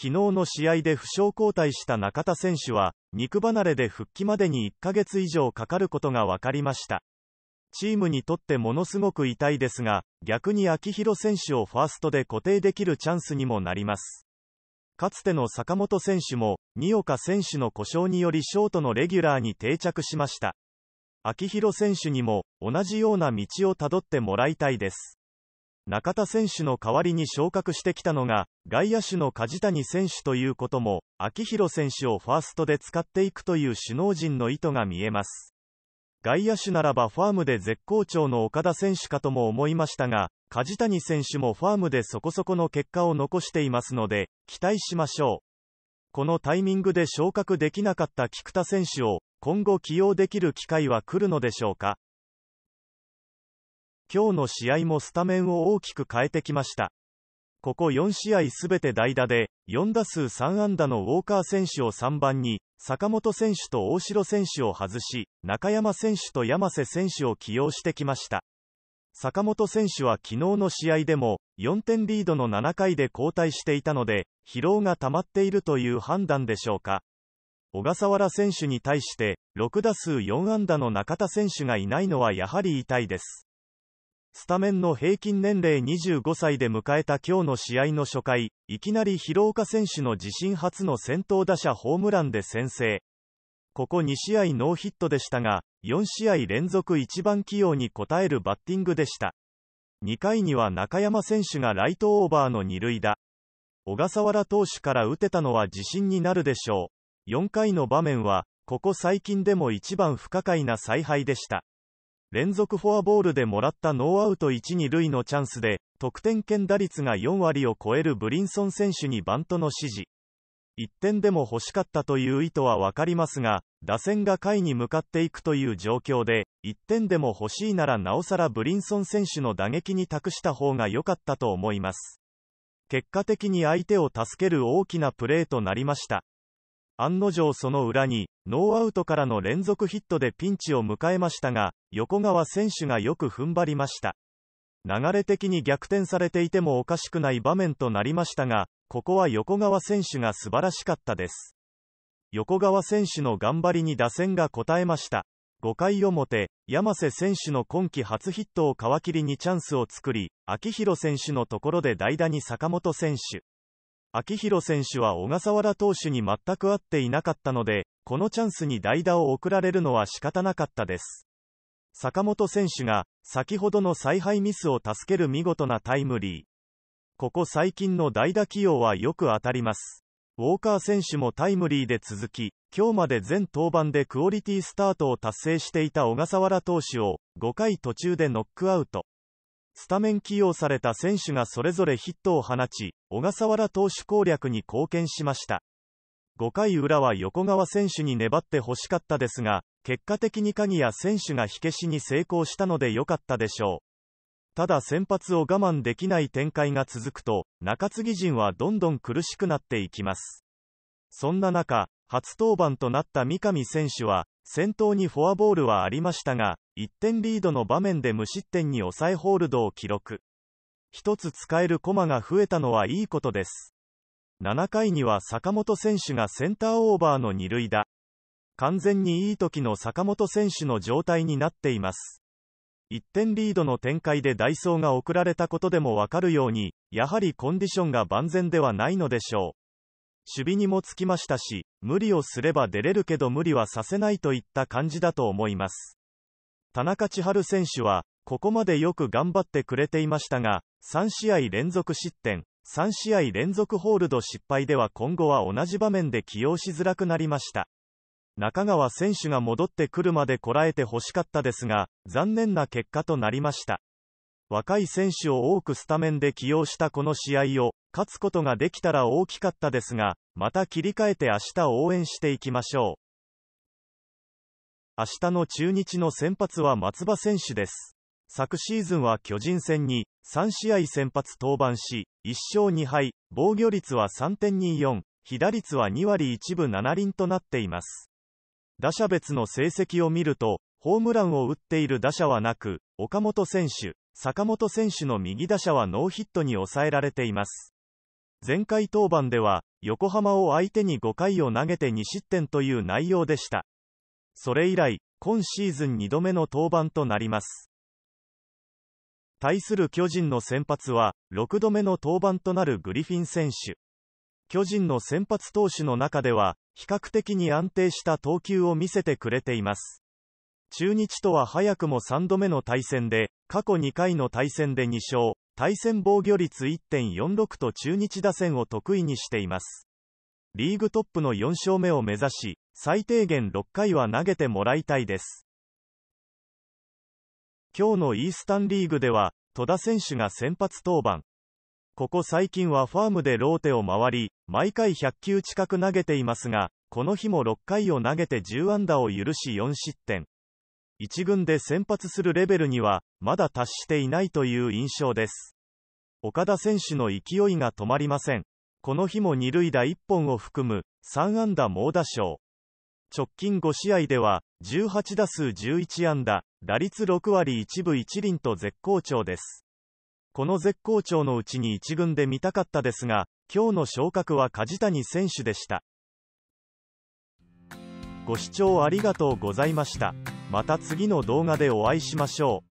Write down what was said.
昨日の試合で負傷交代した中田選手は、肉離れで復帰までに1ヶ月以上かかることが分かりました。チームにとってものすごく痛いですが、逆に秋広選手をファーストで固定できるチャンスにもなります。かつての坂本選手も、二岡選手の故障によりショートのレギュラーに定着しました。秋広選手にも、同じような道をたどってもらいたいです。中田選手の代わりに昇格してきたのが、外野手の梶谷選手ということも、秋広選手をファーストで使っていくという首脳陣の意図が見えます。外野手ならばファームで絶好調の岡田選手かとも思いましたが、梶谷選手もファームでそこそこの結果を残していますので、期待しましょう。このタイミングで昇格できなかった菊田選手を、今後起用できる機会は来るのでしょうか今日の試合もスタメンを大きく変えてきました。ここ4試合すべて代打で、4打数3安打のウォーカー選手を3番に、坂本選手と大城選手を外し、中山選手と山瀬選手を起用してきました。坂本選手は昨日の試合でも、4点リードの7回で交代していたので、疲労が溜まっているという判断でしょうか。小笠原選手に対して、6打数4安打の中田選手がいないのはやはり痛いです。スタメンの平均年齢25歳で迎えた今日の試合の初回、いきなり広岡選手の自身初の先頭打者ホームランで先制。ここ2試合ノーヒットでしたが、4試合連続1番起用に応えるバッティングでした。2回には中山選手がライトオーバーの2塁打。小笠原投手から打てたのは自信になるでしょう。4回の場面は、ここ最近でも一番不可解な采配でした。連続フォアボールでもらったノーアウト1、2塁のチャンスで、得点圏打率が4割を超えるブリンソン選手にバントの指示。1点でも欲しかったという意図はわかりますが、打線が下位に向かっていくという状況で、1点でも欲しいならなおさらブリンソン選手の打撃に託した方が良かったと思います。結果的に相手を助ける大きなプレーとなりました。案の定その裏に、ノーアウトからの連続ヒットでピンチを迎えましたが、横川選手がよく踏ん張りました。流れ的に逆転されていてもおかしくない場面となりましたが、ここは横川選手が素晴らしかったです。横川選手の頑張りに打線が応えました。5回表、山瀬選手の今季初ヒットを皮切りにチャンスを作り、秋広選手のところで代打に坂本選手。秋広選手は小笠原投手に全く合っていなかったので、このチャンスに代打を送られるのは仕方なかったです。坂本選手が、先ほどの采配ミスを助ける見事なタイムリー。ここ最近の代打起用はよく当たります。ウォーカー選手もタイムリーで続き、今日まで全登板でクオリティスタートを達成していた小笠原投手を、5回途中でノックアウト。スタメン起用された選手がそれぞれヒットを放ち、小笠原投手攻略に貢献しました。5回裏は横川選手に粘ってほしかったですが、結果的に鍵谷選手が火消しに成功したので良かったでしょう。ただ先発を我慢できない展開が続くと、中継ぎ陣はどんどん苦しくなっていきます。そんな中、初登板となった三上選手は、先頭にフォアボールはありましたが、1点リードの場面で無失点に抑えホールドを記録。1つ使える駒が増えたのはいいことです。7回には坂本選手がセンターオーバーの二塁打。完全にいい時の坂本選手の状態になっています。1点リードの展開で代走が送られたことでもわかるように、やはりコンディションが万全ではないのでしょう。守備にもつきましたし、無理をすれば出れるけど無理はさせないといった感じだと思います。田中千春選手は、ここまでよく頑張ってくれていましたが、3試合連続失点、3試合連続ホールド失敗では今後は同じ場面で起用しづらくなりました。中川選手が戻ってくるまでこらえてほしかったですが、残念な結果となりました。若い選手を多くスタメンで起用したこの試合を、勝つことができたら大きかったですが、また切り替えて明日応援していきましょう。明日の中日の先発は松葉選手です。昨シーズンは巨人戦に3試合先発登板し、1勝2敗、防御率は3.24、被打率は2割1分7厘となっています。打者別の成績を見ると、ホームランを打っている打者はなく、岡本選手、坂本選手の右打者はノーヒットに抑えられています。前回登板では、横浜を相手に5回を投げて2失点という内容でした。それ以来、今シーズン2度目の登板となります。対する巨人の先発は、6度目の登板となるグリフィン選手。巨人の先発投手の中では、比較的に安定した投球を見せてくれています。中日とは早くも3度目の対戦で、過去2回の対戦で2勝、対戦防御率1.46と中日打線を得意にしています。リーグトップの4勝目を目指し、最低限6回は投げてもらいたいです。今日のイースタンリーグでは、戸田選手が先発登板。ここ最近はファームでローテを回り、毎回100球近く投げていますが、この日も6回を投げて10安打を許し4失点。1軍で先発するレベルには、まだ達していないという印象です。岡田選手の勢いが止まりません。この日も二塁打1本を含む3安打猛打賞。直近5試合では18打数11安打、打率6割一部1厘と絶好調です。この絶好調のうちに1軍で見たかったですが、今日の昇格は梶谷選手でした。ご視聴ありがとうございました。また次の動画でお会いしましょう。